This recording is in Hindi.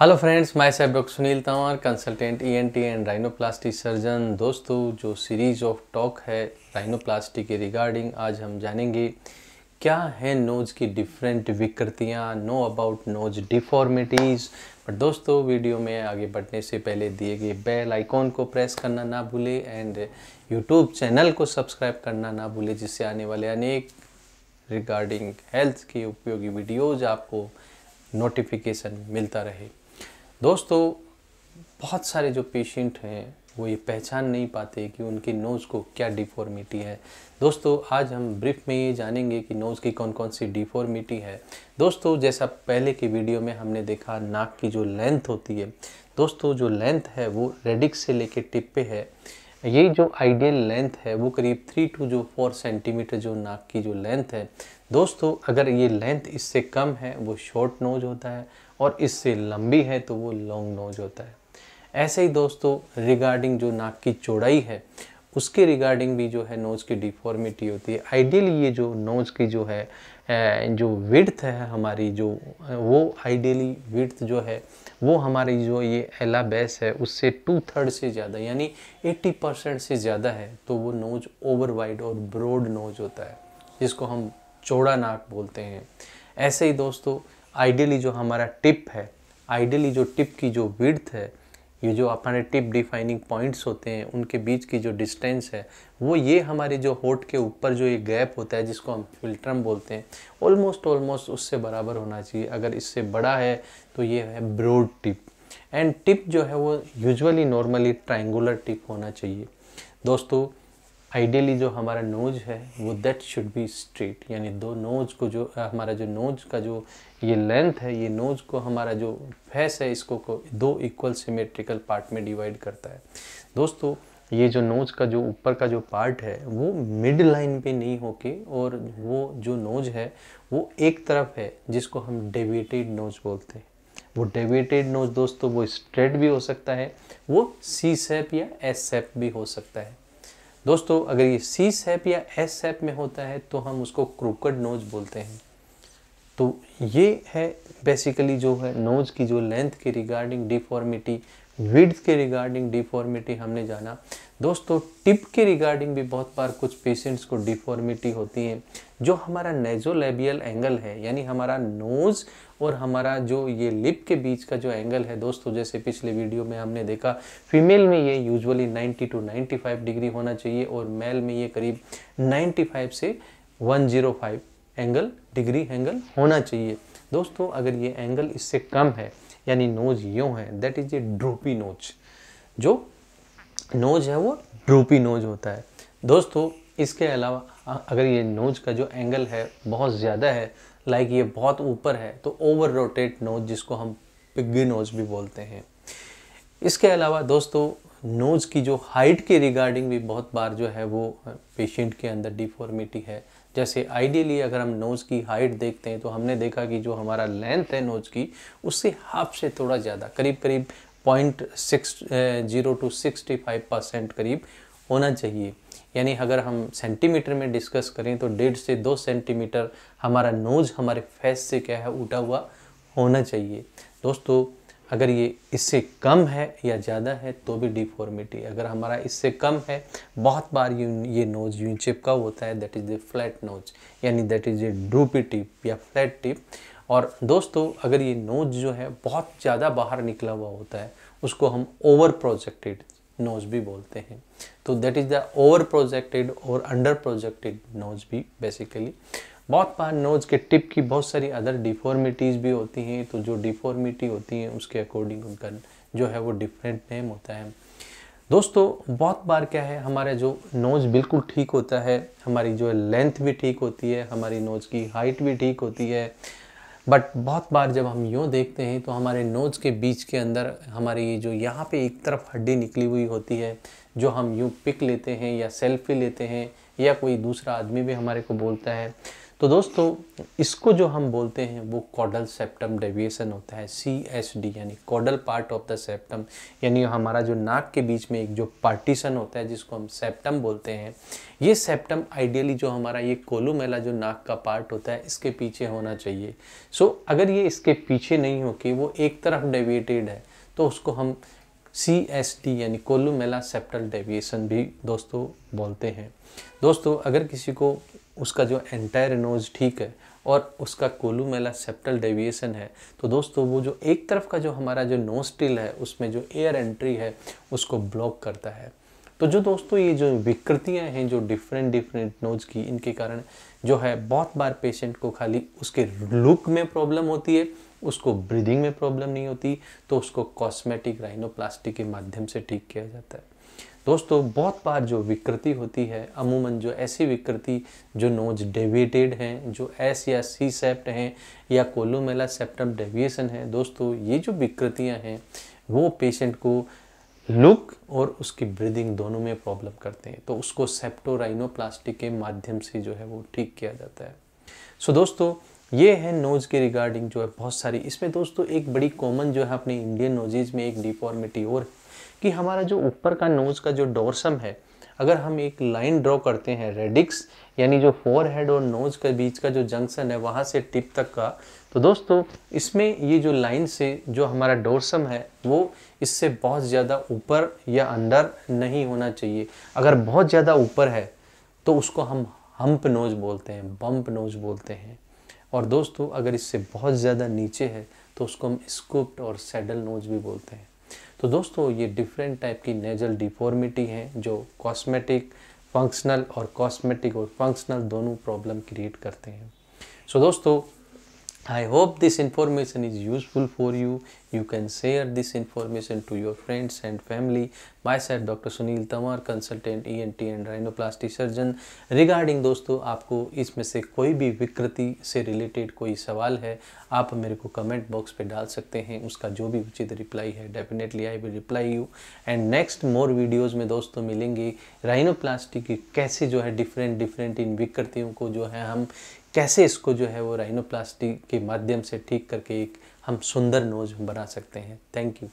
हेलो फ्रेंड्स मैं साहब doctor Sunil Tanwar consultant ENT and rhinoplasty surgeon दोस्तों जो सीरीज़ ऑफ टॉक है राइनोप्लास्टी के रिगार्डिंग आज हम जानेंगे क्या है नोज की डिफरेंट विकृतियाँ know about nose deformities but दोस्तों वीडियो में आगे बढ़ने से पहले दिए गए बेल आइकॉन को प्रेस करना ना भूले एंड यूट्यूब चैनल को सब्सक्राइब करना ना भूले जिससे आने वाले अनेक रिगार्डिंग हेल्थ के उपयोगी वीडियोज़ आपको नोटिफिकेशन मिलता रहे दोस्तों बहुत सारे जो पेशेंट हैं वो ये पहचान नहीं पाते कि उनके नोज़ को क्या डिफॉर्मिटी है दोस्तों आज हम ब्रीफ में ये जानेंगे कि नोज़ की कौन कौन सी डिफॉर्मिटी है दोस्तों जैसा पहले की वीडियो में हमने देखा नाक की जो लेंथ होती है दोस्तों जो लेंथ है वो रेडिक्स से लेके टिप पे है ये जो आइडियल लेंथ है वो करीब थ्री टू जो फोर सेंटीमीटर जो नाक की जो लेंथ है दोस्तों अगर ये लेंथ इससे कम है वो शॉर्ट नोज होता है और इससे लंबी है तो वो लॉन्ग नोज होता है ऐसे ही दोस्तों रिगार्डिंग जो नाक की चौड़ाई है उसके रिगार्डिंग भी जो है नोज़ की डिफॉर्मिटी होती है आइडियली ये जो नोज़ की जो है जो विड्थ है हमारी जो वो आइडियली विड्थ जो है वो हमारी जो ये एला बेस है उससे टू थर्ड से ज़्यादा यानी 80 परसेंट से ज़्यादा है तो वो नोज ओवर वाइड और ब्रॉड नोज होता है जिसको हम चौड़ा नाक बोलते हैं ऐसे ही दोस्तों आइडियली जो हमारा टिप है आइडियली जो टिप की जो विड्थ है ये जो हमारे टिप डिफाइनिंग पॉइंट्स होते हैं उनके बीच की जो डिस्टेंस है वो ये हमारे जो होट के ऊपर जो ये गैप होता है जिसको हम फिल्ट्रम बोलते हैं ऑलमोस्ट ऑलमोस्ट उससे बराबर होना चाहिए अगर इससे बड़ा है तो ये है ब्रोड टिप एंड टिप जो है वो यूजुअली नॉर्मली ट्राइंगुलर टिप होना चाहिए दोस्तों आइडियली जो हमारा नोज है वो दैट शुड बी स्ट्रेट यानी दो नोज को जो हमारा जो नोज का जो ये लेंथ है ये नोज को हमारा जो फेस है इसको को दो इक्वल सिमेट्रिकल पार्ट में डिवाइड करता है दोस्तों ये जो नोज का जो ऊपर का जो पार्ट है वो मिड लाइन पे नहीं होके और वो जो नोज है वो एक तरफ है जिसको हम डेविएटेड नोज बोलते हैं वो डेविएटेड नोज दोस्तों वो स्ट्रेट भी हो सकता है वो सी सेप या एस सेप भी हो सकता है दोस्तों अगर ये सी सेप या एस सेप में होता है तो हम उसको क्रूकड नोज बोलते हैं तो ये है बेसिकली जो है नोज की जो लेंथ के रिगार्डिंग डिफॉर्मिटी विड्थ के रिगार्डिंग डिफॉर्मिटी हमने जाना दोस्तों टिप के रिगार्डिंग भी बहुत बार कुछ पेशेंट्स को डिफॉर्मिटी होती है जो हमारा नेजोलेबियल एंगल है यानी हमारा नोज़ और हमारा जो ये लिप के बीच का जो एंगल है दोस्तों जैसे पिछले वीडियो में हमने देखा फीमेल में ये यूजुअली 90 टू 95 डिग्री होना चाहिए और मेल में ये करीब 95 से 105 एंगल डिग्री एंगल होना चाहिए दोस्तों अगर ये एंगल इससे कम है यानी नोज यूँ है that is a droopy nose जो नोज है वो ड्रोपी नोज होता है दोस्तों इसके अलावा हाँ, अगर ये नोज का जो एंगल है बहुत ज़्यादा है लाइक ये बहुत ऊपर है तो ओवर रोटेट नोज जिसको हम पिग्गी नोज भी बोलते हैं इसके अलावा दोस्तों नोज की जो हाइट के रिगार्डिंग भी बहुत बार जो है वो पेशेंट के अंदर डिफॉर्मिटी है जैसे आइडियली अगर हम नोज़ की हाइट देखते हैं तो हमने देखा कि जो हमारा लेंथ है नोज़ की उससे हाफ से थोड़ा ज़्यादा करीब करीब point six zero to sixty five percent करीब होना चाहिए यानी अगर हम सेंटीमीटर में डिस्कस करें तो डेढ़ से दो सेंटीमीटर हमारा नोज़ हमारे फेस से क्या है उठा हुआ होना चाहिए दोस्तों अगर ये इससे कम है या ज़्यादा है तो भी डिफॉर्मिटी अगर हमारा इससे कम है बहुत बार ये ये नोज यू चिपका होता है that is a flat nose यानी that is a droopy tip या फ्लैट टिप और दोस्तों अगर ये नोज जो है बहुत ज़्यादा बाहर निकला हुआ होता है उसको हम ओवर प्रोजेक्टेड नोज भी बोलते हैं तो that is the over projected और अंडर प्रोजेक्टेड नोज भी बेसिकली बहुत बार नोज के टिप की बहुत सारी अदर डिफॉर्मिटीज़ भी होती हैं तो जो डिफॉर्मिटी होती है उसके अकॉर्डिंग उनका जो है वो डिफरेंट नेम होता है दोस्तों बहुत बार क्या है हमारा जो नोज़ बिल्कुल ठीक होता है हमारी जो लेंथ भी ठीक होती है हमारी नोज़ की हाइट भी ठीक होती है बट बहुत बार जब हम यूँ देखते हैं तो हमारे नोज़ के बीच के अंदर हमारी जो यहाँ पे एक तरफ हड्डी निकली हुई होती है जो हम यूँ पिक लेते हैं या सेल्फी लेते हैं या कोई दूसरा आदमी भी हमारे को बोलता है तो दोस्तों इसको जो हम बोलते हैं वो कॉडल सेप्टम डेविएशन होता है सी एस डी यानी caudal part of the septum यानी हमारा जो नाक के बीच में एक जो पार्टीशन होता है जिसको हम सेप्टम बोलते हैं ये सेप्टम आइडियली जो हमारा ये कोलोमेला जो नाक का पार्ट होता है इसके पीछे होना चाहिए सो so, अगर ये इसके पीछे नहीं हो कि वो एक तरफ डेविएटेड है तो उसको हम सी एस टी यानी कोलोमेला सेप्टल डेविएशन भी दोस्तों बोलते हैं दोस्तों अगर किसी को उसका जो एंटायर नोज ठीक है और उसका कोलूमेला सेप्टल डेविएशन है तो दोस्तों वो जो एक तरफ का जो हमारा जो नोस्टिल है उसमें जो एयर एंट्री है उसको ब्लॉक करता है तो जो दोस्तों ये जो विकृतियाँ हैं जो डिफरेंट डिफरेंट नोज की इनके कारण जो है बहुत बार पेशेंट को खाली उसके लुक में प्रॉब्लम होती है उसको ब्रीदिंग में प्रॉब्लम नहीं होती तो उसको कॉस्मेटिक राइनोप्लास्टिक के माध्यम से ठीक किया जाता है दोस्तों बहुत बार जो विकृति होती है अमूमन जो ऐसी विकृति जो नोज डेविएटेड हैं जो एस या सी सेप्ट हैं या कोलोमेला सेप्टम डेविएशन है दोस्तों ये जो विकृतियां हैं वो पेशेंट को लुक और उसकी ब्रीदिंग दोनों में प्रॉब्लम करते हैं तो उसको सेप्टोराइनोप्लास्टिक के माध्यम से जो है वो ठीक किया जाता है सो दोस्तों ये है नोज़ के रिगार्डिंग जो है बहुत सारी इसमें दोस्तों एक बड़ी कॉमन जो है अपने इंडियन नोजेज में एक डिफॉर्मिटी और कि हमारा जो ऊपर का नोज़ का जो डोरसम है अगर हम एक लाइन ड्रॉ करते हैं रेडिक्स यानी जो फोर हेड और नोज़ के बीच का जो जंक्शन है वहाँ से टिप तक का तो दोस्तों इसमें ये जो लाइन से जो हमारा डोरसम है वो इससे बहुत ज़्यादा ऊपर या अंदर नहीं होना चाहिए अगर बहुत ज़्यादा ऊपर है तो उसको हम हम्प नोज बोलते हैं बम्प नोज बोलते हैं और दोस्तों अगर इससे बहुत ज़्यादा नीचे है तो उसको हम स्कूप्ट और सैडल नोज भी बोलते हैं तो दोस्तों ये डिफरेंट टाइप की नेजल डिफॉर्मिटी है जो कॉस्मेटिक फंक्शनल और कॉस्मेटिक और फंक्शनल दोनों प्रॉब्लम क्रिएट करते हैं सो so, दोस्तों I hope this information is useful for you. You can share this information to your friends and family. Myself Dr. Sunil Tanwar consultant ENT and rhinoplasty surgeon regarding दोस्तों आपको इसमें से कोई भी विकृति से रिलेटेड कोई सवाल है आप मेरे को कमेंट बॉक्स पे डाल सकते हैं उसका जो भी उचित रिप्लाई है definitely I will reply you and next more videos में दोस्तों मिलेंगे राइनोप्लास्टी की कैसे जो है डिफरेंट डिफरेंट इन विकृतियों को जो है हम कैसे इसको जो है वो राइनोप्लास्टी के माध्यम से ठीक करके एक हम सुंदर नोज बना सकते हैं थैंक यू